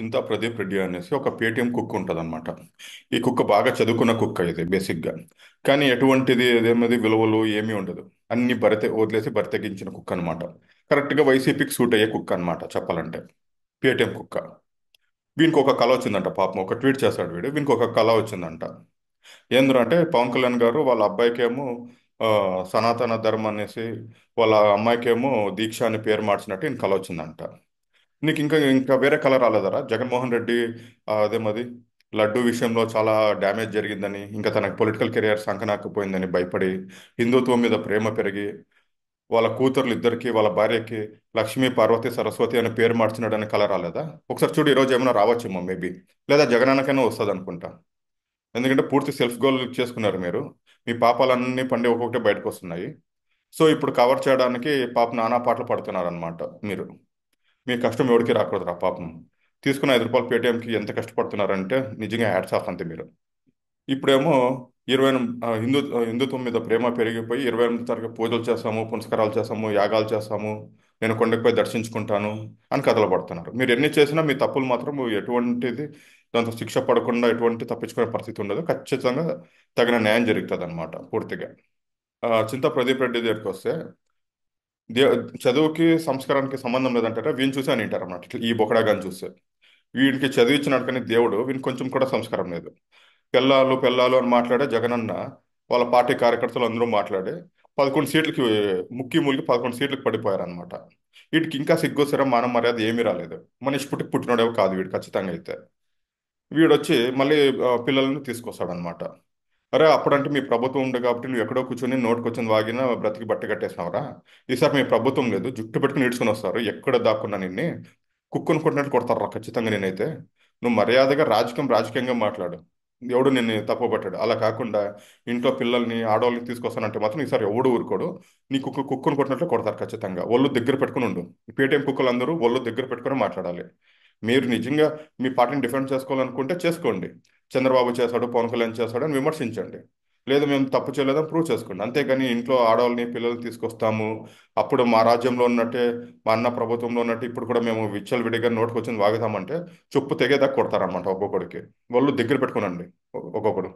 చింతా ప్రదీప్ రెడ్డి అనేసి ఒక పేటీఎం ఉంటుంది అనమాట ఈ కుక్క బాగా చదువుకున్న కుక్క ఇది బేసిక్గా కానీ ఎటువంటిది ఏదేమది విలువలు ఏమీ ఉండదు అన్ని బరత వదిలేసి బరితగించిన కుక్క అనమాట కరెక్ట్గా వైసీపీకి సూట్ అయ్యే కుక్క అనమాట చెప్పాలంటే పేటీఎం కుక్క వీనికి ఒక కళ వచ్చిందంట పాపం ఒక ట్వీట్ చేశాడు వీడు వీనికి ఒక కళ వచ్చిందంట ఏందంటే పవన్ కళ్యాణ్ గారు వాళ్ళ అబ్బాయికేమో సనాతన ధర్మం అనేసి వాళ్ళ అమ్మాయికేమో దీక్ష అని పేరు మార్చినట్టు ఈయన కళ వచ్చిందంట నీకు ఇంకా ఇంకా వేరే కలర్ రాలేదరా జగన్మోహన్ రెడ్డి అదే మాది లడ్డు విషయంలో చాలా డ్యామేజ్ జరిగిందని ఇంకా తనకు పొలిటికల్ కెరియర్ సంకనాకపోయిందని భయపడి హిందుత్వం మీద ప్రేమ పెరిగి వాళ్ళ కూతురులు ఇద్దరికి వాళ్ళ భార్యకి లక్ష్మి పార్వతి సరస్వతి అనే పేరు అనే కలర్ రాలేదా ఒకసారి చూడు ఈరోజు ఏమైనా రావచ్చేమో మేబీ లేదా జగనాన్నకైనా వస్తుంది అనుకుంటా ఎందుకంటే పూర్తి సెల్ఫ్ గోల్ చేసుకున్నారు మీరు మీ పాపాలన్నీ పండి ఒక్కొక్కటే బయటకు వస్తున్నాయి సో ఇప్పుడు కవర్ చేయడానికి పాప నానా పాటలు అనమాట మీరు మీ కష్టం ఎవరికి రాకూడదురా పాపం తీసుకున్న ఐదు రూపాయలు పేటీఎంకి ఎంత కష్టపడుతున్నారంటే నిజంగా యాడ్స్ ఆఫ్ అంతే మీరు ఇప్పుడేమో ఇరవై హిందూ హిందుత్వం మీద ప్రేమ పెరిగిపోయి ఇరవై ఎనిమిది తారీఖు పూజలు చేస్తాము పునస్కారాలు చేస్తాము యాగాలు చేస్తాము నేను కొండకుపోయి దర్శించుకుంటాను అని కథలు పడుతున్నారు మీరు ఎన్ని చేసినా మీ తప్పులు మాత్రం ఎటువంటిది దాంతో శిక్ష పడకుండా ఎటువంటి తప్పించుకునే పరిస్థితి ఉండదు ఖచ్చితంగా తగిన న్యాయం జరుగుతుంది అనమాట పూర్తిగా చింత ప్రదీప్ రెడ్డి దగ్గరికి వస్తే దే చదువుకి సంస్కారానికి సంబంధం లేదంటారా వీని చూసి అని అంటారు అన్నమాట ఈ బొకడాగాని చూస్తే వీడికి చదివి ఇచ్చినట్టుకని దేవుడు వీనికి కొంచెం కూడా సంస్కారం లేదు పిల్లలు పిల్లలు అని మాట్లాడే జగన్ అన్న వాళ్ళ పార్టీ కార్యకర్తలు అందరూ మాట్లాడి పదకొండు సీట్లకి ముక్కి మూలికి పదకొండు సీట్లకు పడిపోయారు అనమాట వీటికి ఇంకా సిగ్గోసరం మాన మర్యాద ఏమీ రాలేదు మనిషి పుట్టి పుట్టినోడేవో కాదు వీడు ఖచ్చితంగా అయితే వీడొచ్చి మళ్ళీ పిల్లల్ని తీసుకొస్తాడనమాట అరే అప్పుడంటే మీ ప్రభుత్వం ఉండే కాబట్టి నువ్వు ఎక్కడో కూర్చొని నోటుకు వచ్చింది వాగినా బ్రతికి బట్ట కట్టేసినావరా ఈసారి మీ ప్రభుత్వం లేదు జుట్టు పెట్టుకుని ఇడ్చుకుని వస్తారు ఎక్కడ దాక్కున్నా నిన్ను కుక్కును కొట్టినట్టు కొడతారు ఖచ్చితంగా నేనైతే నువ్వు మర్యాదగా రాజకీయం రాజకీయంగా మాట్లాడు ఎవడు నిన్ను పట్టాడు అలా కాకుండా ఇంట్లో పిల్లల్ని ఆడవాళ్ళని తీసుకొస్తానంటే మాత్రం ఈసారి ఎవడు ఊరుకోడు నీ కుక్క కుక్కను కొట్టినట్లు కొడతారు ఖచ్చితంగా ఒళ్ళు దగ్గర పెట్టుకుని ఉండు పేటీఎం కుక్కలు అందరూ ఒళ్ళు దగ్గర పెట్టుకుని మాట్లాడాలి మీరు నిజంగా మీ పార్టీని డిఫెండ్ చేసుకోవాలనుకుంటే చేసుకోండి చంద్రబాబు చేశాడు పవన్ కళ్యాణ్ చేశాడు అని విమర్శించండి లేదు మేము తప్పు చేయలేదని ప్రూవ్ చేసుకోండి అంతేకాని ఇంట్లో ఆడవాళ్ళని పిల్లల్ని తీసుకొస్తాము అప్పుడు మా రాజ్యంలో ఉన్నట్టే మా అన్న ప్రభుత్వంలో ఉన్నట్టు ఇప్పుడు కూడా మేము విచ్చలు విడిగా నోటుకొచ్చింది వచ్చింది వాగుతామంటే చుప్పు తెగేదాకా కొడతారనమాట ఒక్కొక్కడికి వాళ్ళు దగ్గర పెట్టుకునండి ఒక్కొక్కడు